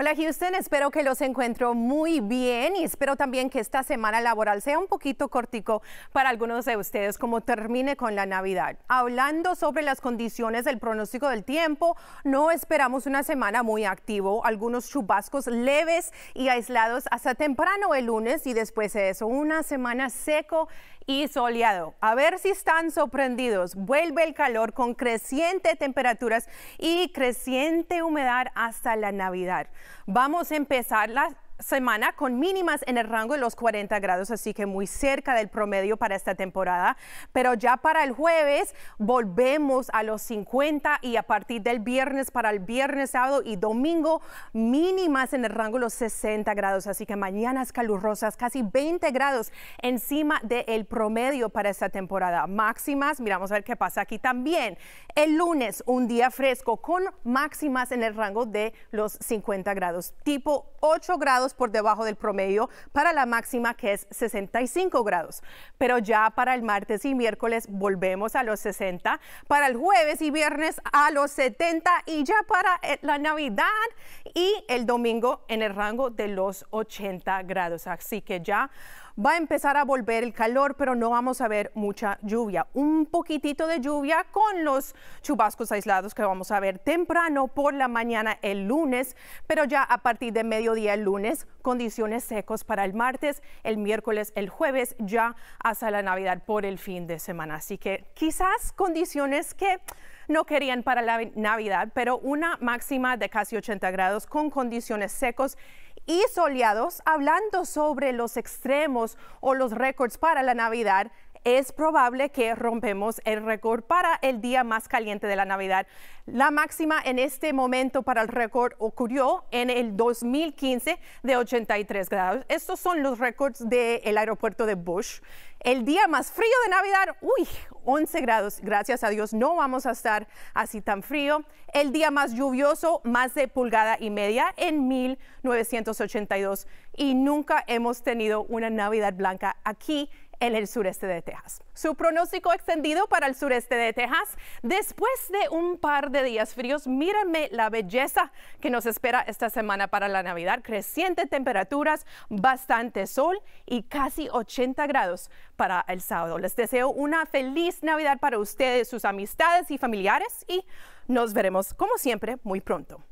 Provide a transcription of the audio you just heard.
Hola Houston, espero que los encuentro muy bien y espero también que esta semana laboral sea un poquito cortico para algunos de ustedes como termine con la Navidad. Hablando sobre las condiciones del pronóstico del tiempo, no esperamos una semana muy activo, algunos chubascos leves y aislados hasta temprano el lunes y después de eso una semana seco y soleado. A ver si están sorprendidos. Vuelve el calor con creciente temperaturas y creciente humedad hasta la Navidad. Vamos a empezar las semana con mínimas en el rango de los 40 grados, así que muy cerca del promedio para esta temporada. Pero ya para el jueves volvemos a los 50 y a partir del viernes para el viernes, sábado y domingo mínimas en el rango de los 60 grados, así que mañanas calurosas, casi 20 grados encima del promedio para esta temporada. Máximas, miramos a ver qué pasa aquí también. El lunes un día fresco con máximas en el rango de los 50 grados, tipo 8 grados por debajo del promedio para la máxima que es 65 grados. Pero ya para el martes y miércoles volvemos a los 60, para el jueves y viernes a los 70 y ya para eh, la Navidad y el domingo en el rango de los 80 grados. Así que ya Va a empezar a volver el calor, pero no vamos a ver mucha lluvia. Un poquitito de lluvia con los chubascos aislados que vamos a ver temprano por la mañana el lunes, pero ya a partir de mediodía el lunes, condiciones secos para el martes, el miércoles, el jueves, ya hasta la Navidad por el fin de semana. Así que quizás condiciones que no querían para la Navidad, pero una máxima de casi 80 grados con condiciones secos y soleados hablando sobre los extremos o los récords para la Navidad es probable que rompemos el récord para el día más caliente de la Navidad. La máxima en este momento para el récord ocurrió en el 2015 de 83 grados. Estos son los récords del aeropuerto de Bush. El día más frío de Navidad, uy, 11 grados. Gracias a Dios no vamos a estar así tan frío. El día más lluvioso, más de pulgada y media en 1982. Y nunca hemos tenido una Navidad blanca aquí en el sureste de Texas. Su pronóstico extendido para el sureste de Texas, después de un par de días fríos, mírame la belleza que nos espera esta semana para la Navidad. Crecientes temperaturas, bastante sol y casi 80 grados para el sábado. Les deseo una feliz Navidad para ustedes, sus amistades y familiares y nos veremos como siempre muy pronto.